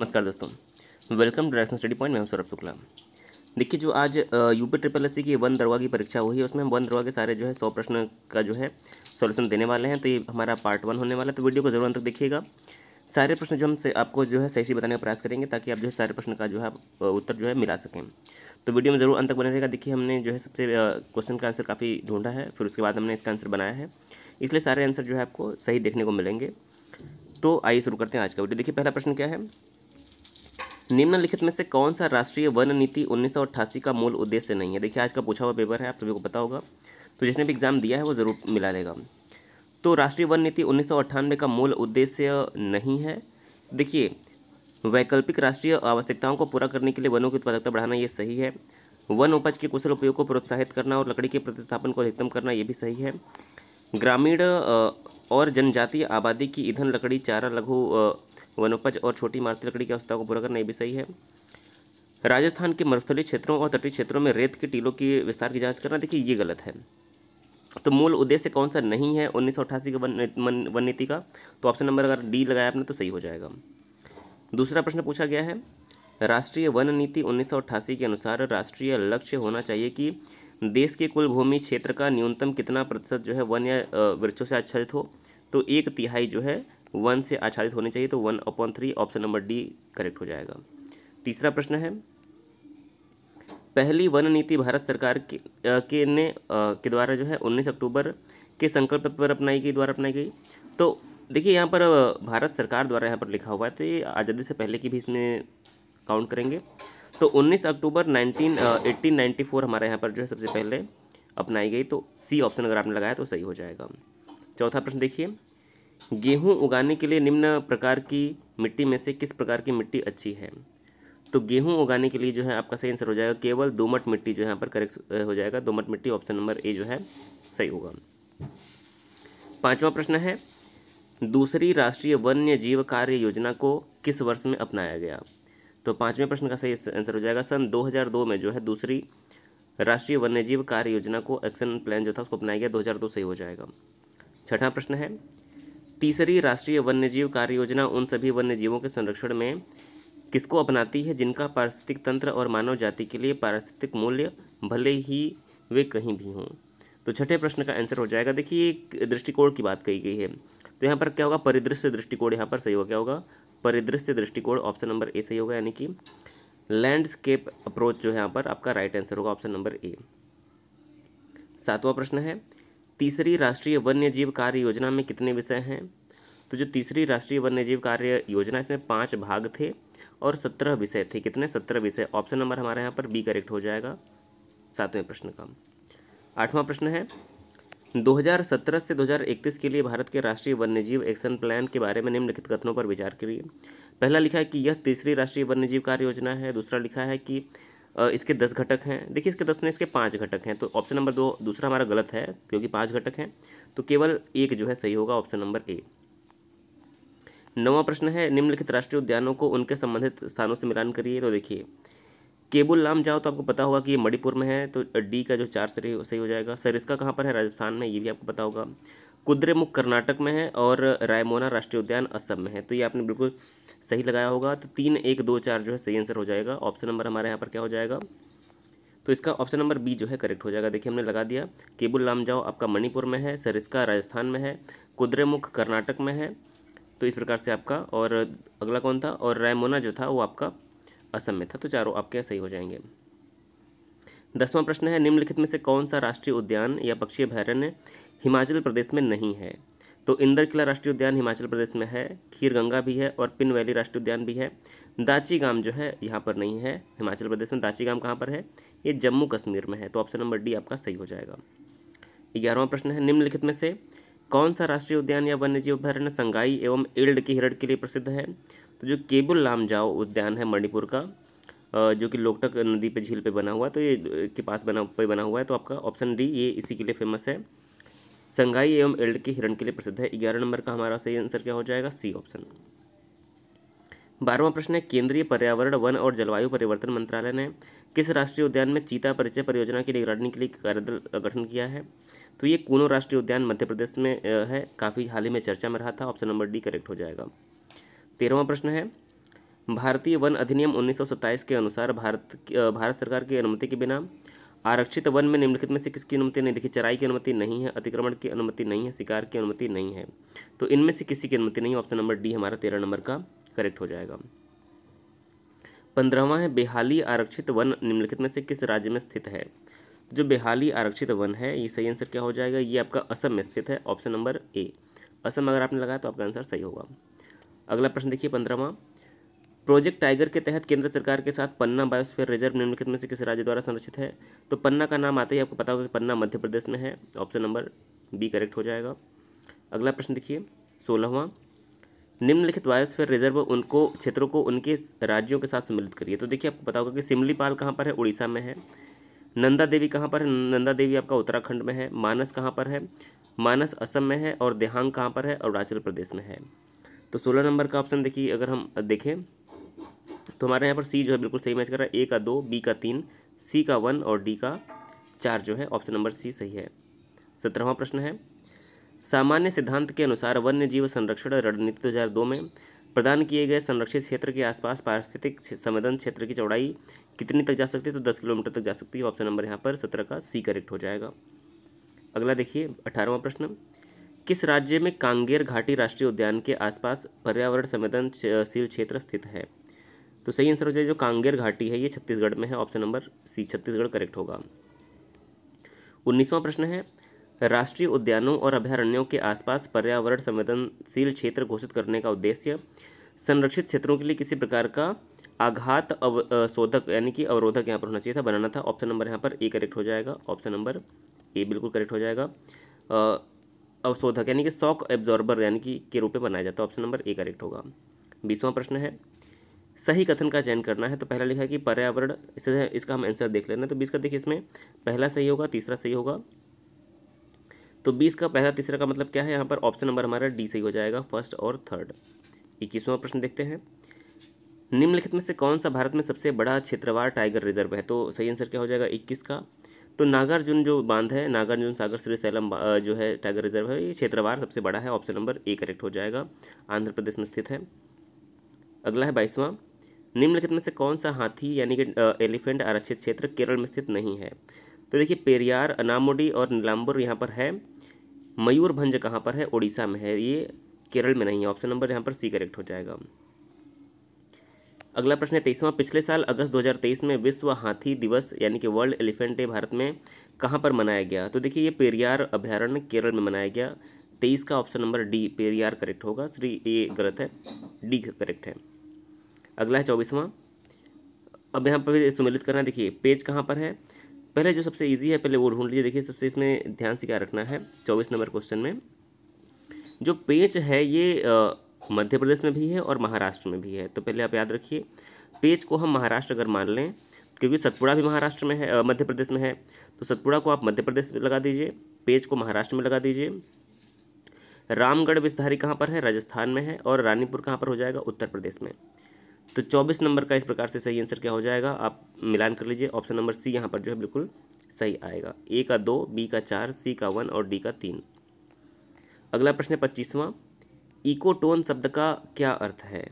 नमस्कार दोस्तों welcome direction study point मैं हूं सौरभ शुक्ला देखिए जो आज यूपी ट्रिपल एस की वन दरवा की परीक्षा हुई है उसमें हम वन दरवा के सारे जो है सौ प्रश्न का जो है सॉल्यूशन देने वाले हैं तो ये हमारा पार्ट वन होने वाला है तो वीडियो को जरूर अंत तक देखिएगा सारे प्रश्न जो हम से आपको जो है सही से बताने का प्रयास करेंगे ताकि आप जो है सारे प्रश्न का जो है उत्तर जो है मिला सकें तो वीडियो में जरूर अंत तक बने रहेगा देखिए हमने जो है सबसे क्वेश्चन का आंसर काफ़ी ढूंढा है फिर उसके बाद हमने इसका आंसर बनाया है इसलिए सारे आंसर जो है आपको सही देखने को मिलेंगे तो आइए शुरू करते हैं आज का वीडियो देखिए पहला प्रश्न क्या है निम्नलिखित में से कौन सा राष्ट्रीय वन नीति उन्नीस का मूल उद्देश्य नहीं है देखिए आज का पूछा हुआ पेपर है आप सभी को पता होगा तो जिसने भी एग्जाम दिया है वो ज़रूर मिला लेगा तो राष्ट्रीय वन नीति उन्नीस का मूल उद्देश्य नहीं है देखिए वैकल्पिक राष्ट्रीय आवश्यकताओं को पूरा करने के लिए वनों की उत्पादकता बढ़ाना ये सही है वन उपज के कुशल उपयोग को प्रोत्साहित करना और लकड़ी के प्रतिस्थापन को अधिकतम करना ये भी सही है ग्रामीण और जनजातीय आबादी की ईंधन लकड़ी चारा लघु वनोपज और छोटी इमारती लकड़ी की आवश्यकता को पूरा करना भी सही है राजस्थान के मरुस्थलीय क्षेत्रों और तटीय क्षेत्रों में रेत के टीलों की विस्तार की जांच करना देखिए ये गलत है तो मूल उद्देश्य कौन सा नहीं है उन्नीस सौ अठासी के वन नीति का तो ऑप्शन नंबर अगर डी लगाया आपने तो सही हो जाएगा दूसरा प्रश्न पूछा गया है राष्ट्रीय वन नीति उन्नीस सौ के अनुसार राष्ट्रीय लक्ष्य होना चाहिए कि देश के कुल भूमि क्षेत्र का न्यूनतम कितना प्रतिशत जो है वन या वृक्षों से आच्छादित हो तो एक तिहाई जो है वन से आच्छादित होने चाहिए तो one upon three option number D correct हो जाएगा तीसरा प्रश्न है पहली वन नीति भारत सरकार के, के ने के द्वारा जो है उन्नीस अक्टूबर के संकल्प पर अपनाई गई द्वारा अपनाई गई तो देखिए यहाँ पर भारत सरकार द्वारा यहाँ पर लिखा हुआ है तो ये आज़ादी से पहले की भी इसमें काउंट करेंगे तो 19 अक्टूबर 19 1894 हमारे यहाँ पर जो है सबसे पहले अपनाई गई तो सी ऑप्शन अगर आपने लगाया तो सही हो जाएगा चौथा प्रश्न देखिए गेहूँ उगाने के लिए निम्न प्रकार की मिट्टी में से किस प्रकार की मिट्टी अच्छी है तो गेहूँ उगाने के लिए जो है आपका सही आंसर हो जाएगा केवल दोमट मिट्टी जो है यहाँ पर करेक्ट हो जाएगा दोमट मिट्टी ऑप्शन नंबर ए जो है सही होगा पांचवा प्रश्न है दूसरी राष्ट्रीय वन्य जीव कार्य योजना को किस वर्ष में अपनाया गया तो पाँचवें प्रश्न का सही आंसर हो जाएगा सन 2002 में जो है दूसरी राष्ट्रीय वन्यजीव कार्य योजना को एक्शन प्लान जो था उसको अपनाया गया 2002 सही हो जाएगा छठा प्रश्न है तीसरी राष्ट्रीय वन्यजीव कार्य योजना उन सभी वन्यजीवों के संरक्षण में किसको अपनाती है जिनका पारिस्थितिक तंत्र और मानव जाति के लिए पारिस्थितिक मूल्य भले ही वे कहीं भी हों तो छठे प्रश्न का आंसर हो जाएगा देखिए दृष्टिकोण की बात कही गई है तो यहाँ पर क्या होगा परिदृश्य दृष्टिकोण यहाँ पर सही होगा क्या होगा परिदृश्य दृष्टिकोण ऑप्शन नंबर ए सही होगा यानी कि लैंडस्केप अप्रोच जो है यहाँ पर आपका राइट आंसर होगा ऑप्शन नंबर ए सातवां प्रश्न है तीसरी राष्ट्रीय वन्य जीव कार्य योजना में कितने विषय हैं तो जो तीसरी राष्ट्रीय वन्यजीव कार्य योजना इसमें पाँच भाग थे और सत्रह विषय थे कितने सत्रह विषय ऑप्शन नंबर हमारे यहाँ पर बी करेक्ट हो जाएगा सातवें प्रश्न का आठवां प्रश्न है 2017 से 2031 के लिए भारत के राष्ट्रीय वन्यजीव एक्शन प्लान के बारे में निम्नलिखित कथनों पर विचार करिए पहला लिखा है कि यह तीसरी राष्ट्रीय वन्यजीव कार्य योजना है दूसरा लिखा है कि इसके दस घटक हैं देखिए इसके दस में इसके पाँच घटक हैं तो ऑप्शन नंबर दो दूसरा हमारा गलत है क्योंकि पाँच घटक हैं तो केवल एक जो है सही होगा ऑप्शन नंबर ए नवा प्रश्न है निम्नलिखित राष्ट्रीय उद्यानों को उनके संबंधित स्थानों से मिलान करिए तो देखिए केबुल लाम जाओ तो आपको पता होगा कि ये मणिपुर में है तो डी का जो चार सही हो जाएगा सर इसका कहाँ पर है राजस्थान में ये भी आपको पता होगा कुद्रेमुख कर्नाटक में है और रायमोना राष्ट्रीय उद्यान असम में है तो ये आपने बिल्कुल सही लगाया होगा तो तीन एक दो चार जो है सही आंसर हो जाएगा ऑप्शन नंबर हमारे यहाँ पर क्या हो जाएगा तो इसका ऑप्शन नंबर बी जो है करेक्ट हो जाएगा देखिए हमने लगा दिया केबुल लामजाओ आपका मणिपुर में है सरिस्का राजस्थान में है कुद्रेमुख कर्नाटक में है तो इस प्रकार से आपका और अगला कौन था और रायमोना जो था वो आपका असम में था तो चारों आपके सही हो जाएंगे दसवां प्रश्न है निम्नलिखित में से कौन सा राष्ट्रीय उद्यान या पक्षी अभ्यारण्य हिमाचल प्रदेश में नहीं है तो इंदर किला राष्ट्रीय उद्यान हिमाचल प्रदेश में है खीर गंगा भी है और पिन वैली राष्ट्रीय उद्यान भी है दाची गाम जो है यहाँ पर नहीं है हिमाचल प्रदेश में दाची गांव कहाँ पर है ये जम्मू कश्मीर में है तो ऑप्शन नंबर डी आपका सही हो जाएगा ग्यारहवां प्रश्न है निम्नलिखित में से कौन सा राष्ट्रीय उद्यान या वन्यजीव अभ्यारण्य संगाई एवं इल्ड की हिरण के लिए प्रसिद्ध है तो जो केबुल लाम जाओ उद्यान है मणिपुर का जो कि लोकटक नदी पे झील पे बना हुआ है तो ये के पास बना पे बना हुआ है तो आपका ऑप्शन डी ये इसी के लिए फेमस है संघाई एवं एल्ड के हिरण के लिए प्रसिद्ध है ग्यारह नंबर का हमारा सही आंसर क्या हो जाएगा सी ऑप्शन बारहवां प्रश्न है केंद्रीय पर्यावरण वन और जलवायु परिवर्तन मंत्रालय ने किस राष्ट्रीय उद्यान में चीता परिचय परियोजना की निगरानी के लिए कार्यदल गठन किया है तो ये कोनो राष्ट्रीय उद्यान मध्य प्रदेश में है काफ़ी हाल ही में चर्चा में रहा था ऑप्शन नंबर डी करेक्ट हो जाएगा तेरहवां प्रश्न है भारतीय वन अधिनियम उन्नीस के अनुसार भारत भारत सरकार की अनुमति के बिना आरक्षित वन में निम्नलिखित में से किसकी अनुमति नहीं देखिए चराई की अनुमति नहीं है अतिक्रमण की अनुमति नहीं है शिकार की अनुमति नहीं है तो इनमें से किसी की अनुमति नहीं है ऑप्शन नंबर डी हमारा तेरह नंबर का करेक्ट हो जाएगा पंद्रहवा है बेहाली आरक्षित वन निम्नलिखित में से किस राज्य में स्थित है जो बेहाली आरक्षित वन है ये सही आंसर क्या हो जाएगा ये आपका असम में स्थित है ऑप्शन नंबर ए असम अगर आपने लगाया तो आपका आंसर सही होगा अगला प्रश्न देखिए पंद्रहवा प्रोजेक्ट टाइगर के तहत केंद्र सरकार के साथ पन्ना बायोस्फीयर रिजर्व निम्नलिखित में से किस राज्य द्वारा संरक्षित है तो पन्ना का नाम आते ही आपको पता होगा कि पन्ना मध्य प्रदेश में है ऑप्शन नंबर बी करेक्ट हो जाएगा अगला प्रश्न देखिए सोलहवां निम्नलिखित बायोस्फीयर रिजर्व उनको क्षेत्रों को उनके राज्यों के साथ सम्मिलित करिए तो देखिए आपको पता होगा कि सिमलीपाल कहाँ पर है उड़ीसा में है नंदा देवी कहाँ पर है नंदा देवी आपका उत्तराखंड में है मानस कहाँ पर है मानस असम में है और देहांग कहाँ पर है अरुणाचल प्रदेश में है तो सोलह नंबर का ऑप्शन देखिए अगर हम देखें तो हमारे यहाँ पर सी जो है बिल्कुल सही मैच कर रहा है ए का दो बी का तीन सी का वन और डी का चार जो है ऑप्शन नंबर सी सही है सत्रहवा प्रश्न है सामान्य सिद्धांत के अनुसार वन्य जीव संरक्षण रणनीति दो हज़ार दो में प्रदान किए गए संरक्षित क्षेत्र के आसपास पारिस्थितिक संवेदन क्षेत्र की चौड़ाई कितनी तक जा सकती है तो दस किलोमीटर तक जा सकती है ऑप्शन नंबर यहाँ पर सत्रह का सी करेक्ट हो जाएगा अगला देखिए अठारहवा प्रश्न किस राज्य में कांगेर घाटी राष्ट्रीय उद्यान के आसपास पर्यावरण संवेदनशील क्षेत्र स्थित है तो सही आंसर हो जाए जो कांगेर घाटी है ये छत्तीसगढ़ में है option number C Chhattisgarh correct होगा उन्नीसवां प्रश्न है राष्ट्रीय उद्यानों और अभ्यारण्यों के आसपास पर्यावरण संवेदनशील क्षेत्र घोषित करने का उद्देश्य संरक्षित क्षेत्रों के लिए किसी प्रकार का आघात अव शोधक यानी कि अवरोधक यहाँ पर होना चाहिए था बनाना था ऑप्शन नंबर यहाँ पर ए करेक्ट हो जाएगा ऑप्शन नंबर ए बिल्कुल करेक्ट हो जाएगा अवशोधक यानी कि शॉक एब्जॉर्बर यानी कि के रूप में बनाया जाता है ऑप्शन नंबर ए करेक्ट होगा बीसवां प्रश्न है सही कथन का चयन करना है तो पहला लिखा है कि पर्यावरण इससे इसका हम आंसर देख लेना तो बीस का देखिए इसमें पहला सही होगा तीसरा सही होगा तो बीस का पहला तीसरा का मतलब क्या है यहाँ पर ऑप्शन नंबर हमारा डी सही हो जाएगा फर्स्ट और थर्ड इक्कीसवां प्रश्न देखते हैं निम्नलिखित में से कौन सा भारत में सबसे बड़ा क्षेत्रवार टाइगर रिजर्व है तो सही आंसर क्या हो जाएगा इक्कीस का तो नागार्जुन जो बांध है नागार्जुन सागर श्री सैलम जो है टाइगर रिजर्व है ये क्षेत्रवार सबसे बड़ा है ऑप्शन नंबर ए करेक्ट हो जाएगा आंध्र प्रदेश में स्थित है अगला है बाईसवां निम्नलिखित में से कौन सा हाथी यानी कि एलिफेंट आरक्षित क्षेत्र केरल में स्थित नहीं है तो देखिए पेरियार अनामोडी और नीलाम्बुर यहाँ पर है मयूरभंज कहाँ पर है उड़ीसा में है ये केरल में नहीं है ऑप्शन नंबर यहाँ पर सी करेक्ट हो जाएगा अगला प्रश्न है तेईसवां पिछले साल अगस्त 2023 में विश्व हाथी दिवस यानी कि वर्ल्ड एलिफेंट डे भारत में कहाँ पर मनाया गया तो देखिए ये पेरियार अभ्यारण्य केरल में मनाया गया तेईस का option number D Periyar correct होगा श्री ये गलत है डी करेक्ट है अगला है चौबीसवां अब यहाँ पर सम्मिलित करना देखिए पेज कहाँ पर है पहले जो सबसे ईजी है पहले वो ढूंढ लीजिए देखिए सबसे इसमें ध्यान से क्या रखना है चौबीस नंबर क्वेश्चन में जो पेज है ये मध्य प्रदेश में भी है और महाराष्ट्र में भी है तो पहले आप याद रखिए पेज को हम महाराष्ट्र अगर मान लें क्योंकि सतपुड़ा भी महाराष्ट्र में है मध्य प्रदेश में है तो सतपुड़ा को आप मध्य प्रदेश में लगा दीजिए पेज को महाराष्ट्र में लगा दीजिए रामगढ़ विस्तारी कहाँ पर है राजस्थान में है और रानीपुर कहाँ पर हो जाएगा उत्तर प्रदेश में तो चौबीस नंबर का इस प्रकार से सही आंसर क्या हो जाएगा आप मिलान कर लीजिए ऑप्शन नंबर सी यहाँ पर जो है बिल्कुल सही आएगा ए का दो बी का चार सी का वन और डी का तीन अगला प्रश्न है पच्चीसवां इकोटोन शब्द का क्या अर्थ है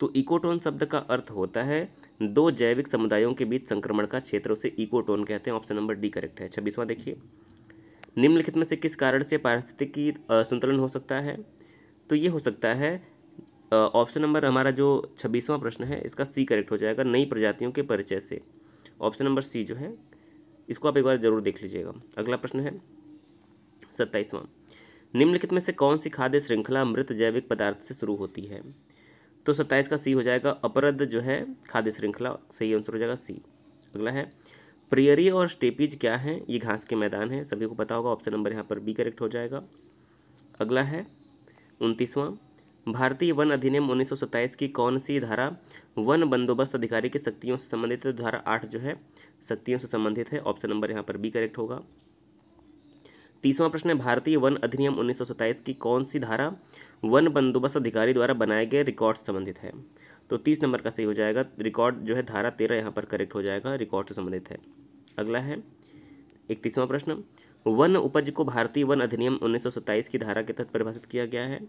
तो इकोटोन शब्द का अर्थ होता है दो जैविक समुदायों के बीच संक्रमण का क्षेत्र उसे इकोटोन कहते हैं ऑप्शन नंबर डी करेक्ट है छब्बीसवां देखिए निम्नलिखित में से किस कारण से पारिस्थितिकी संतुलन हो सकता है तो ये हो सकता है ऑप्शन नंबर हमारा जो छब्बीसवां प्रश्न है इसका सी करेक्ट हो जाएगा नई प्रजातियों के परिचय से ऑप्शन नंबर सी जो है इसको आप एक बार जरूर देख लीजिएगा अगला प्रश्न है सत्ताईसवां निम्नलिखित में से कौन सी खाद्य श्रृंखला मृत जैविक पदार्थ से शुरू होती है तो सत्ताईस का सी हो जाएगा अपरद जो है खाद्य श्रृंखला सही आंसर हो जाएगा सी अगला है प्रियरी और स्टेपीज क्या है ये घास के मैदान है सभी को पता होगा ऑप्शन नंबर यहाँ पर बी करेक्ट हो जाएगा अगला है उनतीसवां भारतीय वन अधिनियम उन्नीस की कौन सी धारा वन बंदोबस्त अधिकारी की शक्तियों से संबंधित है धारा आठ जो है शक्तियों से संबंधित है ऑप्शन नंबर यहाँ पर बी करेक्ट होगा तीसवा प्रश्न है भारतीय वन अधिनियम उन्नीस की कौन सी धारा वन बंदोबस्त अधिकारी द्वारा बनाए गए रिकॉर्ड से संबंधित है तो तीस नंबर का सही हो जाएगा रिकॉर्ड जो है धारा तेरह यहाँ पर करेक्ट हो जाएगा रिकॉर्ड से संबंधित है अगला है इकतीसवां प्रश्न वन उपज को भारतीय वन अधिनियम उन्नीस की धारा के तहत परिभाषित किया गया है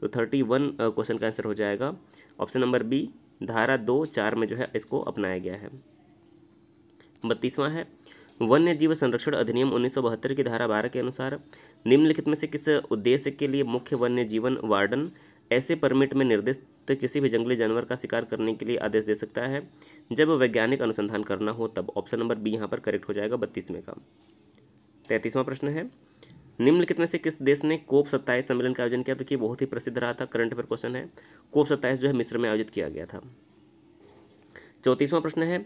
तो थर्टी वन क्वेश्चन का आंसर हो जाएगा ऑप्शन नंबर बी धारा दो चार में जो है इसको अपनाया गया है बत्तीसवां है वन्य जीव संरक्षण अधिनियम उन्नीस की धारा बारह के अनुसार निम्नलिखित में से किस उद्देश्य के लिए मुख्य वन्य जीवन वार्डन ऐसे परमिट में निर्दिष्ट किसी भी जंगली जानवर का शिकार करने के लिए आदेश दे सकता है जब वैज्ञानिक अनुसंधान करना हो तब ऑप्शन नंबर बी यहाँ पर करेक्ट हो जाएगा बत्तीसवें का तैंतीसवां प्रश्न है निम्नलिखित में से किस देश ने कोप सत्ताईस सम्मेलन का आयोजन किया तो कि बहुत ही प्रसिद्ध रहा था करंट अफेयर क्वेश्चन है कोप सत्ताईस जो है मिस्र में आयोजित किया गया था चौंतीसवां प्रश्न है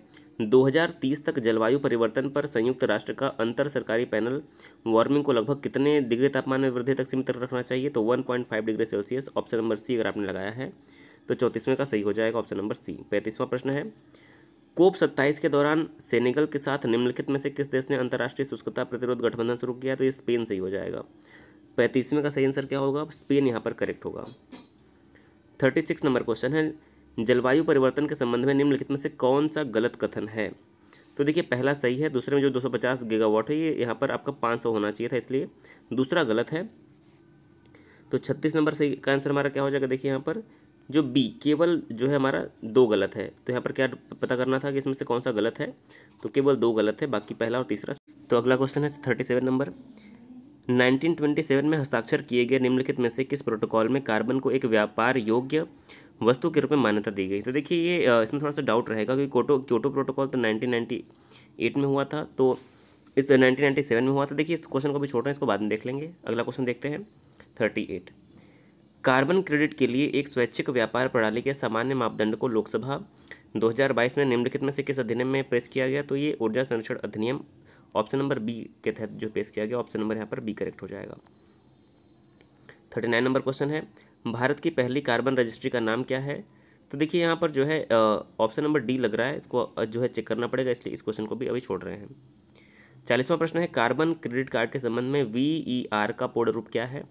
2030 तक जलवायु परिवर्तन पर संयुक्त राष्ट्र का अंतर सरकारी पैनल वार्मिंग को लगभग कितने डिग्री तापमान में वृद्धि तक सीमित रखना चाहिए तो 1.5 degree Celsius option number C अगर आपने लगाया है तो चौंतीसवें का सही हो जाएगा ऑप्शन नंबर सी पैंतीसवां प्रश्न है कोप सत्ताईस के दौरान सेनेगल के साथ निम्नलिखित में से किस देश ने अंतर्राष्ट्रीय शुष्कता प्रतिरोध गठबंधन शुरू किया तो ये स्पेन सही हो जाएगा पैंतीसवें का सही आंसर क्या होगा स्पेन यहाँ पर करेक्ट होगा थर्टी सिक्स नंबर क्वेश्चन है जलवायु परिवर्तन के संबंध में निम्नलिखित में से कौन सा गलत कथन है तो देखिए पहला सही है दूसरे में जो 250 गीगावाट है ये यहाँ पर आपका 500 होना चाहिए था इसलिए दूसरा गलत है तो 36 नंबर सही का आंसर हमारा क्या हो जाएगा देखिए यहाँ पर जो बी केवल जो है हमारा दो गलत है तो यहाँ पर क्या पता करना था कि इसमें से कौन सा गलत है तो केवल दो गलत है बाकी पहला और तीसरा तो अगला क्वेश्चन है thirty seven number nineteen twenty seven में हस्ताक्षर किए गए निम्नलिखित में से किस प्रोटोकॉल में कार्बन को एक व्यापार योग्य वस्तु के रूप में मान्यता दी गई तो देखिए ये इसमें थोड़ा सा डाउट रहेगा क्योंकि कोटो क्योटो प्रोटोकॉल तो नाइनटीन में हुआ था तो इस नाइनटीन में हुआ था देखिए इस क्वेश्चन को भी छोड़ रहे हैं इसको बाद में देख लेंगे अगला क्वेश्चन देखते हैं थर्टी एट कार्बन क्रेडिट के लिए एक स्वैच्छिक व्यापार प्रणाली के सामान्य मापदंड को लोकसभा 2022 में निम्नलिखित में से किस अधिनियम में पेश किया गया तो ये ऊर्जा संरक्षण अधिनियम ऑप्शन नंबर बी के तहत जो पेश किया गया ऑप्शन नंबर यहाँ पर बी करेक्ट हो जाएगा थर्टी नाइन नंबर क्वेश्चन है भारत की पहली कार्बन रजिस्ट्री का नाम क्या है तो देखिए यहाँ पर जो है ऑप्शन नंबर डी लग रहा है इसको जो है चेक करना पड़ेगा इसलिए इस क्वेश्चन को भी अभी छोड़ रहे हैं चालीसवां प्रश्न है कार्बन क्रेडिट कार्ड के संबंध में वी आर e का पूर्ण रूप क्या है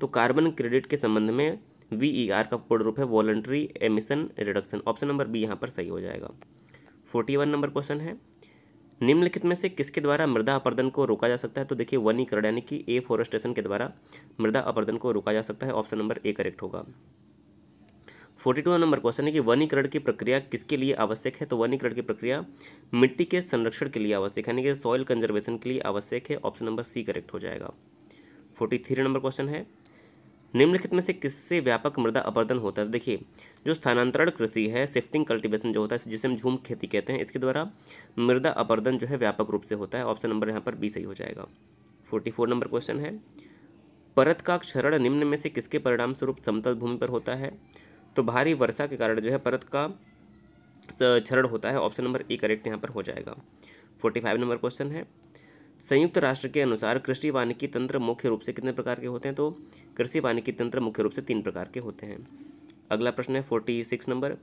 तो कार्बन क्रेडिट के संबंध में वी e का पूर्ण रूप है voluntary emission reduction option number B यहाँ पर सही हो जाएगा फोर्टी वन नंबर क्वेश्चन है निम्नलिखित में से किसके द्वारा मृदा अपर्दन को रोका जा सकता है तो देखिए वनीकरण यानी कि ए फॉरेस्टेशन के द्वारा मृदा अपर्दन को रोका जा सकता है ऑप्शन नंबर ए करेक्ट होगा फोर्टी टू नंबर क्वेश्चन है कि वनीकरण की प्रक्रिया किसके लिए आवश्यक है तो वनीकरण की प्रक्रिया मिट्टी के संरक्षण के लिए आवश्यक यानी कि सॉइल कंजर्वेशन के लिए आवश्यक है ऑप्शन नंबर सी करेक्ट हो जाएगा फोर्टी थ्री नंबर क्वेश्चन है निम्नलिखित में से किससे व्यापक मृदा अपर्दन होता है तो देखिए जो स्थानांतरण कृषि है शिफ्टिंग कल्टीवेशन जो होता है जिसे हम झूम खेती कहते हैं इसके द्वारा मृदा अपर्दन जो है व्यापक रूप से होता है ऑप्शन नंबर यहाँ पर बी सही हो जाएगा फोर्टी फोर नंबर क्वेश्चन है परत का क्षरण निम्न में से किसके परिणाम स्वरूप समतल भूमि पर होता है तो भारी वर्षा के कारण जो है परत का क्षरण होता है ऑप्शन नंबर ए करेक्ट यहाँ पर हो जाएगा फोर्टी फाइव नंबर क्वेश्चन है संयुक्त राष्ट्र के अनुसार कृषि वानिकी तंत्र मुख्य रूप से कितने प्रकार के होते हैं तो कृषि वानिकी तंत्र मुख्य रूप से तीन प्रकार के होते हैं अगला प्रश्न है फोर्टी सिक्स नंबर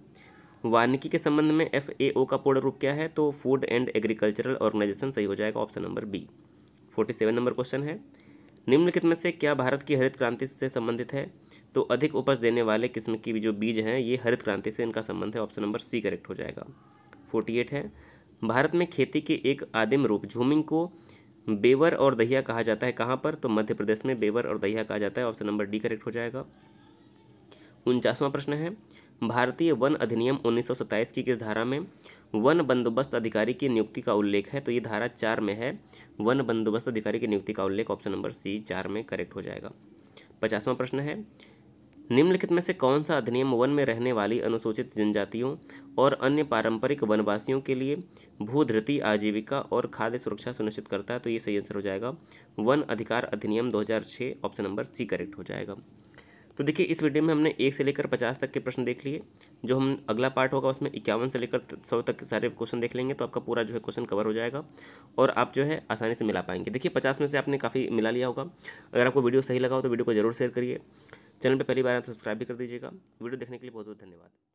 वानिकी के संबंध में एफ ए ओ का पूर्ण रूप क्या है तो फूड एंड एग्रीकल्चरल ऑर्गेनाइजेशन सही हो जाएगा option number B forty seven number question है निम्नलिखित में से क्या भारत की हरित क्रांति से संबंधित है तो अधिक उपज देने वाले किस्म की जो बीज हैं ये हरित क्रांति से इनका संबंध है ऑप्शन नंबर सी करेक्ट हो जाएगा फोर्टी एट है भारत में खेती के एक आदिम रूप झूमिंग को बेवर और दहिया कहा जाता है कहाँ पर तो मध्य प्रदेश में बेवर और दहिया कहा जाता है ऑप्शन नंबर डी करेक्ट हो जाएगा उनचासवां प्रश्न है भारतीय वन अधिनियम उन्नीस की किस धारा में वन बंदोबस्त अधिकारी की नियुक्ति का उल्लेख है तो ये धारा चार में है वन बंदोबस्त अधिकारी की नियुक्ति का उल्लेख ऑप्शन नंबर सी चार में करेक्ट हो जाएगा पचासवां प्रश्न है निम्नलिखित में से कौन सा अधिनियम वन में रहने वाली अनुसूचित जनजातियों और अन्य पारंपरिक वनवासियों के लिए भूधृति आजीविका और खाद्य सुरक्षा सुनिश्चित करता है तो ये सही आंसर हो जाएगा वन अधिकार अधिनियम 2006 ऑप्शन नंबर सी करेक्ट हो जाएगा तो देखिए इस वीडियो में हमने एक से लेकर पचास तक के प्रश्न देख लिए जो हम अगला पार्ट होगा उसमें इक्यावन से लेकर सौ तक के सारे क्वेश्चन देख लेंगे तो आपका पूरा जो है क्वेश्चन कवर हो जाएगा और आप जो है आसानी से मिला पाएंगे देखिए पचास में से आपने काफ़ी मिला लिया होगा अगर आपको वीडियो सही लगा हो तो वीडियो को जरूर शेयर करिए चैनल पर पहली बार आप सब्सक्राइब तो भी कर दीजिएगा वीडियो देखने के लिए बहुत बहुत धन्यवाद